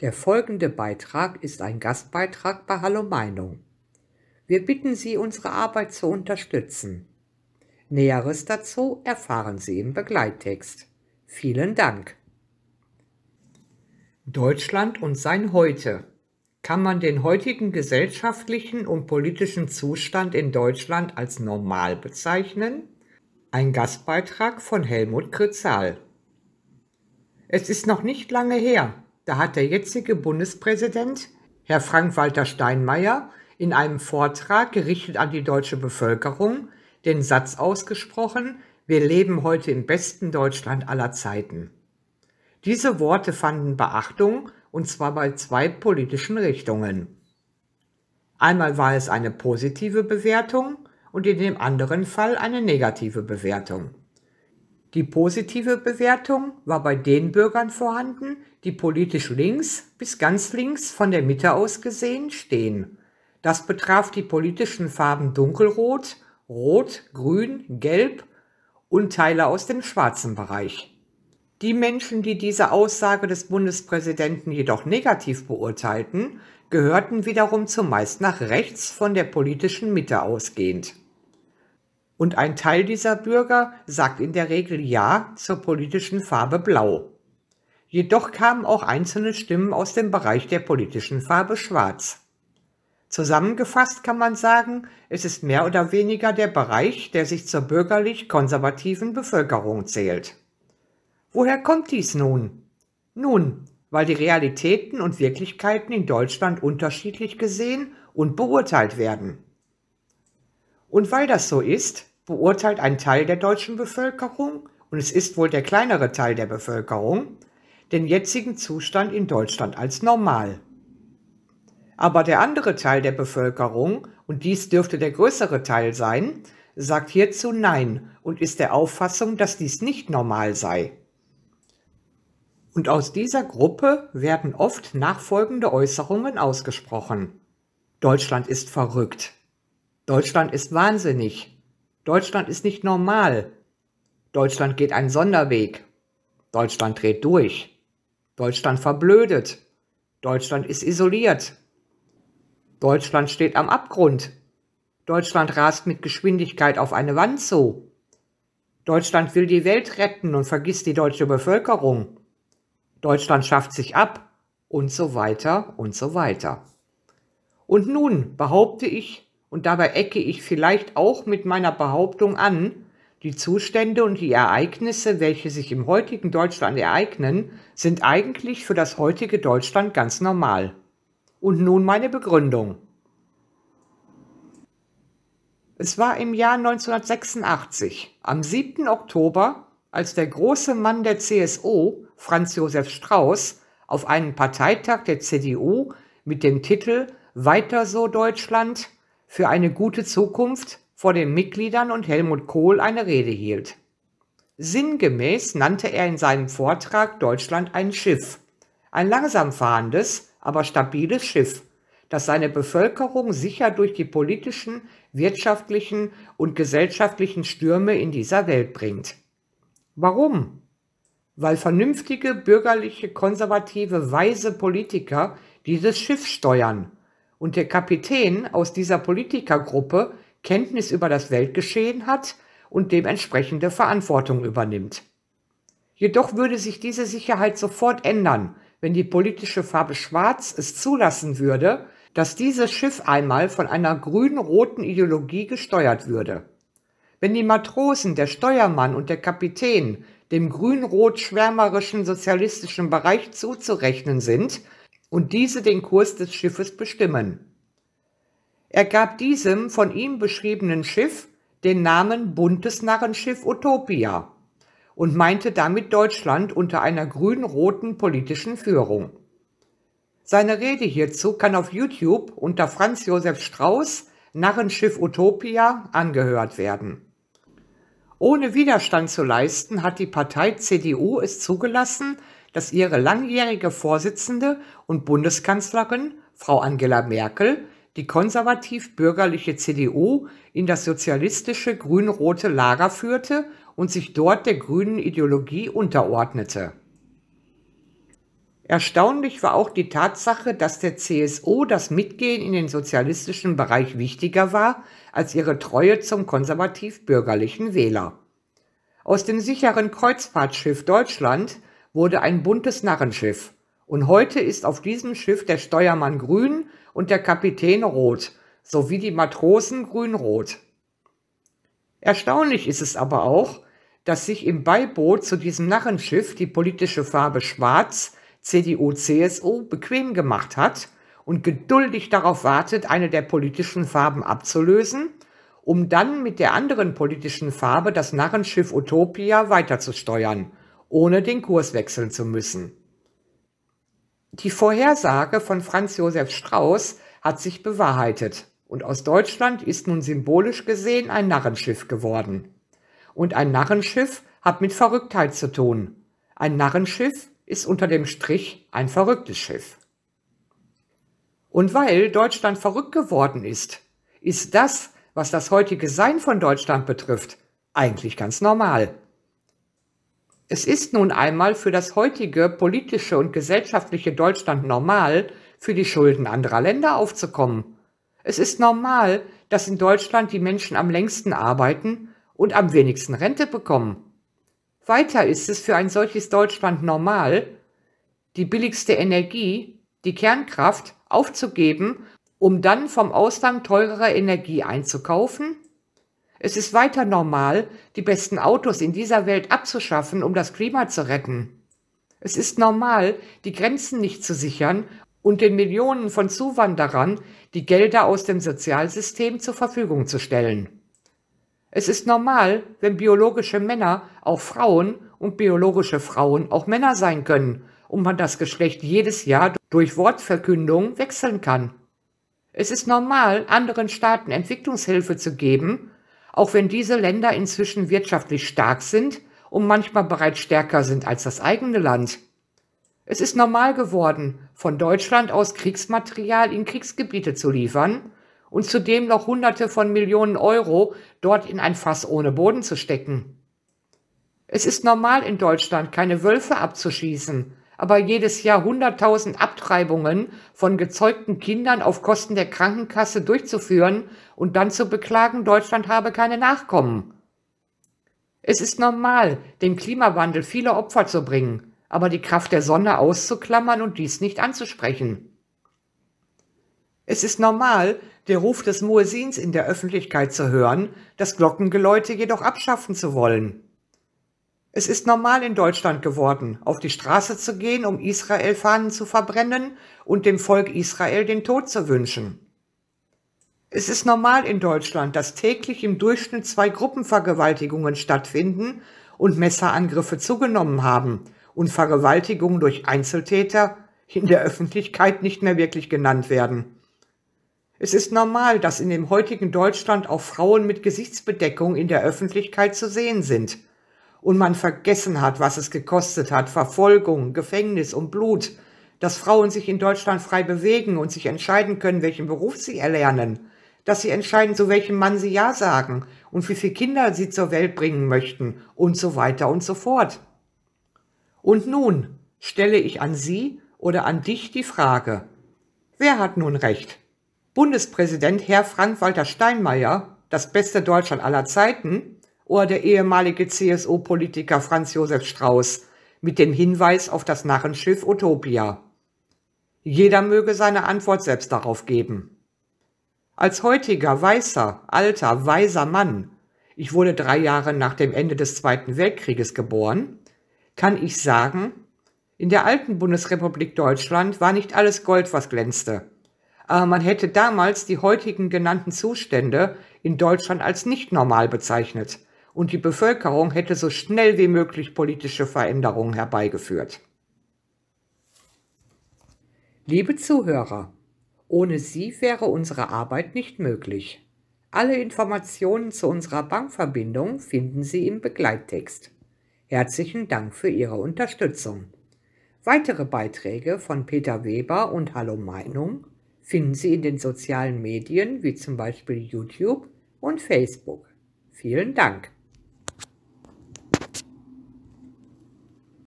Der folgende Beitrag ist ein Gastbeitrag bei Hallo Meinung. Wir bitten Sie, unsere Arbeit zu unterstützen. Näheres dazu erfahren Sie im Begleittext. Vielen Dank. Deutschland und sein Heute. Kann man den heutigen gesellschaftlichen und politischen Zustand in Deutschland als normal bezeichnen? Ein Gastbeitrag von Helmut Kritzal. Es ist noch nicht lange her, da hat der jetzige Bundespräsident, Herr Frank-Walter Steinmeier, in einem Vortrag gerichtet an die deutsche Bevölkerung den Satz ausgesprochen, wir leben heute im besten Deutschland aller Zeiten. Diese Worte fanden Beachtung, und zwar bei zwei politischen Richtungen. Einmal war es eine positive Bewertung und in dem anderen Fall eine negative Bewertung. Die positive Bewertung war bei den Bürgern vorhanden, die politisch links bis ganz links von der Mitte aus gesehen stehen. Das betraf die politischen Farben Dunkelrot, Rot, Grün, Gelb und Teile aus dem schwarzen Bereich. Die Menschen, die diese Aussage des Bundespräsidenten jedoch negativ beurteilten, gehörten wiederum zumeist nach rechts von der politischen Mitte ausgehend. Und ein Teil dieser Bürger sagt in der Regel Ja zur politischen Farbe Blau. Jedoch kamen auch einzelne Stimmen aus dem Bereich der politischen Farbe Schwarz. Zusammengefasst kann man sagen, es ist mehr oder weniger der Bereich, der sich zur bürgerlich-konservativen Bevölkerung zählt. Woher kommt dies nun? Nun, weil die Realitäten und Wirklichkeiten in Deutschland unterschiedlich gesehen und beurteilt werden. Und weil das so ist, beurteilt ein Teil der deutschen Bevölkerung, und es ist wohl der kleinere Teil der Bevölkerung, den jetzigen Zustand in Deutschland als normal. Aber der andere Teil der Bevölkerung, und dies dürfte der größere Teil sein, sagt hierzu Nein und ist der Auffassung, dass dies nicht normal sei. Und aus dieser Gruppe werden oft nachfolgende Äußerungen ausgesprochen. Deutschland ist verrückt. Deutschland ist wahnsinnig. Deutschland ist nicht normal. Deutschland geht einen Sonderweg. Deutschland dreht durch. Deutschland verblödet. Deutschland ist isoliert. Deutschland steht am Abgrund. Deutschland rast mit Geschwindigkeit auf eine Wand zu. Deutschland will die Welt retten und vergisst die deutsche Bevölkerung. Deutschland schafft sich ab und so weiter und so weiter. Und nun behaupte ich, und dabei ecke ich vielleicht auch mit meiner Behauptung an, die Zustände und die Ereignisse, welche sich im heutigen Deutschland ereignen, sind eigentlich für das heutige Deutschland ganz normal. Und nun meine Begründung. Es war im Jahr 1986, am 7. Oktober, als der große Mann der CSU, Franz Josef Strauß, auf einen Parteitag der CDU mit dem Titel Weiter so Deutschland für eine gute Zukunft vor den Mitgliedern und Helmut Kohl eine Rede hielt. Sinngemäß nannte er in seinem Vortrag Deutschland ein Schiff, ein langsam fahrendes, aber stabiles Schiff, das seine Bevölkerung sicher durch die politischen, wirtschaftlichen und gesellschaftlichen Stürme in dieser Welt bringt. Warum? Weil vernünftige, bürgerliche, konservative, weise Politiker dieses Schiff steuern und der Kapitän aus dieser Politikergruppe Kenntnis über das Weltgeschehen hat und dementsprechende Verantwortung übernimmt. Jedoch würde sich diese Sicherheit sofort ändern, wenn die politische Farbe Schwarz es zulassen würde, dass dieses Schiff einmal von einer grün-roten Ideologie gesteuert würde. Wenn die Matrosen, der Steuermann und der Kapitän dem grün-rot-schwärmerischen sozialistischen Bereich zuzurechnen sind, und diese den Kurs des Schiffes bestimmen. Er gab diesem von ihm beschriebenen Schiff den Namen Buntes Narrenschiff Utopia und meinte damit Deutschland unter einer grün-roten politischen Führung. Seine Rede hierzu kann auf YouTube unter Franz Josef Strauß Narrenschiff Utopia angehört werden. Ohne Widerstand zu leisten hat die Partei CDU es zugelassen, dass ihre langjährige Vorsitzende und Bundeskanzlerin, Frau Angela Merkel, die konservativ-bürgerliche CDU in das sozialistische grün-rote Lager führte und sich dort der grünen Ideologie unterordnete. Erstaunlich war auch die Tatsache, dass der CSU das Mitgehen in den sozialistischen Bereich wichtiger war als ihre Treue zum konservativ-bürgerlichen Wähler. Aus dem sicheren Kreuzfahrtschiff Deutschland wurde ein buntes Narrenschiff. Und heute ist auf diesem Schiff der Steuermann grün und der Kapitän rot, sowie die Matrosen grün-rot. Erstaunlich ist es aber auch, dass sich im Beiboot zu diesem Narrenschiff die politische Farbe Schwarz, CDU, CSU, bequem gemacht hat und geduldig darauf wartet, eine der politischen Farben abzulösen, um dann mit der anderen politischen Farbe das Narrenschiff Utopia weiterzusteuern – ohne den Kurs wechseln zu müssen. Die Vorhersage von Franz Josef Strauß hat sich bewahrheitet und aus Deutschland ist nun symbolisch gesehen ein Narrenschiff geworden. Und ein Narrenschiff hat mit Verrücktheit zu tun. Ein Narrenschiff ist unter dem Strich ein verrücktes Schiff. Und weil Deutschland verrückt geworden ist, ist das, was das heutige Sein von Deutschland betrifft, eigentlich ganz normal. Es ist nun einmal für das heutige politische und gesellschaftliche Deutschland normal, für die Schulden anderer Länder aufzukommen. Es ist normal, dass in Deutschland die Menschen am längsten arbeiten und am wenigsten Rente bekommen. Weiter ist es für ein solches Deutschland normal, die billigste Energie, die Kernkraft, aufzugeben, um dann vom Ausland teurere Energie einzukaufen es ist weiter normal, die besten Autos in dieser Welt abzuschaffen, um das Klima zu retten. Es ist normal, die Grenzen nicht zu sichern und den Millionen von Zuwanderern die Gelder aus dem Sozialsystem zur Verfügung zu stellen. Es ist normal, wenn biologische Männer auch Frauen und biologische Frauen auch Männer sein können und man das Geschlecht jedes Jahr durch Wortverkündung wechseln kann. Es ist normal, anderen Staaten Entwicklungshilfe zu geben auch wenn diese Länder inzwischen wirtschaftlich stark sind und manchmal bereits stärker sind als das eigene Land. Es ist normal geworden, von Deutschland aus Kriegsmaterial in Kriegsgebiete zu liefern und zudem noch Hunderte von Millionen Euro dort in ein Fass ohne Boden zu stecken. Es ist normal in Deutschland keine Wölfe abzuschießen aber jedes Jahr 100.000 Abtreibungen von gezeugten Kindern auf Kosten der Krankenkasse durchzuführen und dann zu beklagen, Deutschland habe keine Nachkommen. Es ist normal, dem Klimawandel viele Opfer zu bringen, aber die Kraft der Sonne auszuklammern und dies nicht anzusprechen. Es ist normal, den Ruf des Muezzins in der Öffentlichkeit zu hören, das Glockengeläute jedoch abschaffen zu wollen. Es ist normal in Deutschland geworden, auf die Straße zu gehen, um Israel-Fahnen zu verbrennen und dem Volk Israel den Tod zu wünschen. Es ist normal in Deutschland, dass täglich im Durchschnitt zwei Gruppenvergewaltigungen stattfinden und Messerangriffe zugenommen haben und Vergewaltigungen durch Einzeltäter in der Öffentlichkeit nicht mehr wirklich genannt werden. Es ist normal, dass in dem heutigen Deutschland auch Frauen mit Gesichtsbedeckung in der Öffentlichkeit zu sehen sind – und man vergessen hat, was es gekostet hat, Verfolgung, Gefängnis und Blut, dass Frauen sich in Deutschland frei bewegen und sich entscheiden können, welchen Beruf sie erlernen, dass sie entscheiden, zu welchem Mann sie Ja sagen und wie viele Kinder sie zur Welt bringen möchten und so weiter und so fort. Und nun stelle ich an Sie oder an dich die Frage, wer hat nun recht? Bundespräsident Herr Frank-Walter Steinmeier, das beste Deutschland aller Zeiten, oder der ehemalige CSU-Politiker Franz Josef Strauß mit dem Hinweis auf das Narrenschiff Utopia. Jeder möge seine Antwort selbst darauf geben. Als heutiger weißer, alter, weiser Mann, ich wurde drei Jahre nach dem Ende des Zweiten Weltkrieges geboren, kann ich sagen, in der alten Bundesrepublik Deutschland war nicht alles Gold, was glänzte. Aber man hätte damals die heutigen genannten Zustände in Deutschland als nicht normal bezeichnet und die Bevölkerung hätte so schnell wie möglich politische Veränderungen herbeigeführt. Liebe Zuhörer, ohne Sie wäre unsere Arbeit nicht möglich. Alle Informationen zu unserer Bankverbindung finden Sie im Begleittext. Herzlichen Dank für Ihre Unterstützung. Weitere Beiträge von Peter Weber und Hallo Meinung finden Sie in den sozialen Medien wie zum Beispiel YouTube und Facebook. Vielen Dank.